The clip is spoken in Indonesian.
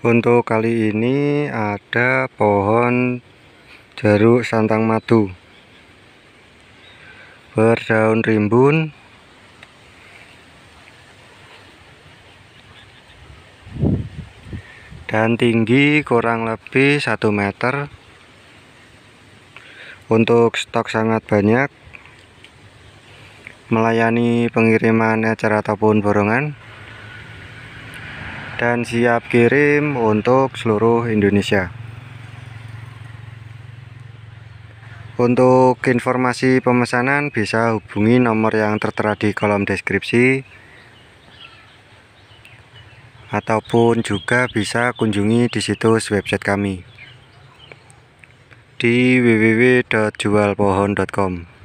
Untuk kali ini ada pohon jeruk santang madu berdaun rimbun dan tinggi kurang lebih 1 meter untuk stok sangat banyak melayani pengiriman ecer ataupun borongan dan siap kirim untuk seluruh Indonesia Untuk informasi pemesanan bisa hubungi nomor yang tertera di kolom deskripsi ataupun juga bisa kunjungi di situs website kami di www.jualpohon.com